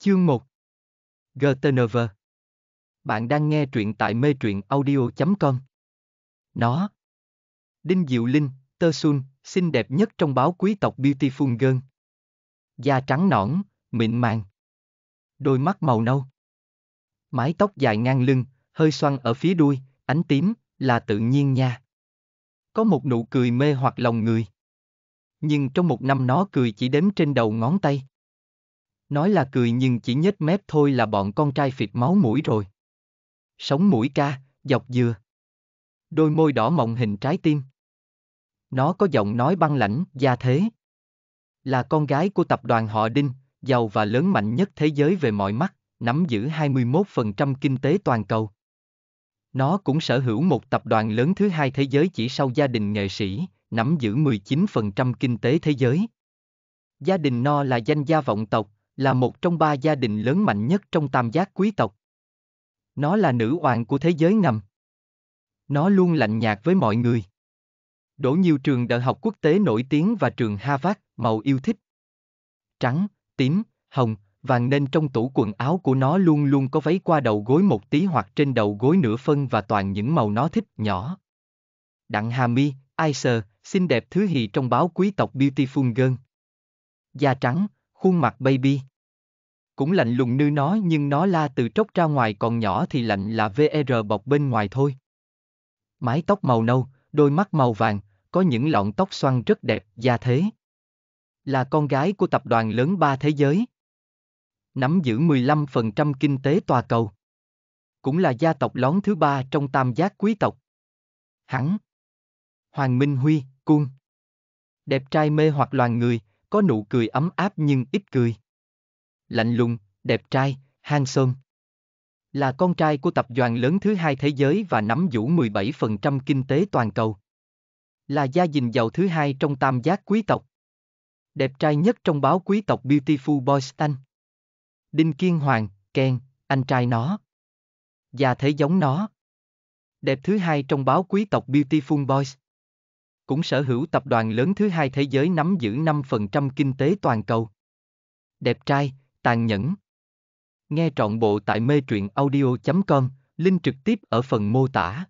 Chương 1 GTNV Bạn đang nghe truyện tại mê truyện audio.com Nó Đinh Diệu Linh, Tơ Xuân, xinh đẹp nhất trong báo quý tộc Beautiful Girl. Da trắng nõn, mịn màng. Đôi mắt màu nâu. Mái tóc dài ngang lưng, hơi xoăn ở phía đuôi, ánh tím, là tự nhiên nha. Có một nụ cười mê hoặc lòng người. Nhưng trong một năm nó cười chỉ đếm trên đầu ngón tay. Nói là cười nhưng chỉ nhếch mép thôi là bọn con trai phịt máu mũi rồi. Sống mũi ca, dọc dừa. Đôi môi đỏ mộng hình trái tim. Nó có giọng nói băng lãnh, gia thế. Là con gái của tập đoàn họ Đinh, giàu và lớn mạnh nhất thế giới về mọi mặt, nắm giữ 21% kinh tế toàn cầu. Nó cũng sở hữu một tập đoàn lớn thứ hai thế giới chỉ sau gia đình nghệ sĩ, nắm giữ 19% kinh tế thế giới. Gia đình No là danh gia vọng tộc, là một trong ba gia đình lớn mạnh nhất trong tam giác quý tộc. Nó là nữ hoàng của thế giới ngầm. Nó luôn lạnh nhạt với mọi người. Đổ nhiều trường đại học quốc tế nổi tiếng và trường Harvard, màu yêu thích. Trắng, tím, hồng, vàng nên trong tủ quần áo của nó luôn luôn có váy qua đầu gối một tí hoặc trên đầu gối nửa phân và toàn những màu nó thích nhỏ. Đặng Hà My, Iser, xinh đẹp thứ hì trong báo quý tộc Beautiful Girl. Da trắng, khuôn mặt baby. Cũng lạnh lùng như nó nhưng nó la từ tróc ra ngoài còn nhỏ thì lạnh là VR bọc bên ngoài thôi. Mái tóc màu nâu, đôi mắt màu vàng, có những lọn tóc xoăn rất đẹp, da thế. Là con gái của tập đoàn lớn ba thế giới. Nắm giữ 15% kinh tế toàn cầu. Cũng là gia tộc lón thứ ba trong tam giác quý tộc. Hắn. Hoàng Minh Huy, Cung. Đẹp trai mê hoặc loàn người, có nụ cười ấm áp nhưng ít cười. Lạnh lùng, đẹp trai, handsome. Là con trai của tập đoàn lớn thứ hai thế giới và nắm giữ 17% kinh tế toàn cầu. Là gia đình giàu thứ hai trong tam giác quý tộc. Đẹp trai nhất trong báo quý tộc Beautiful Boys Anh. Đinh Kiên Hoàng, Ken, anh trai nó. Già thế giống nó. Đẹp thứ hai trong báo quý tộc Beautiful Boys cũng sở hữu tập đoàn lớn thứ hai thế giới nắm giữ 5% kinh tế toàn cầu. Đẹp trai, tàn nhẫn. Nghe trọn bộ tại mê truyện audio.com, link trực tiếp ở phần mô tả.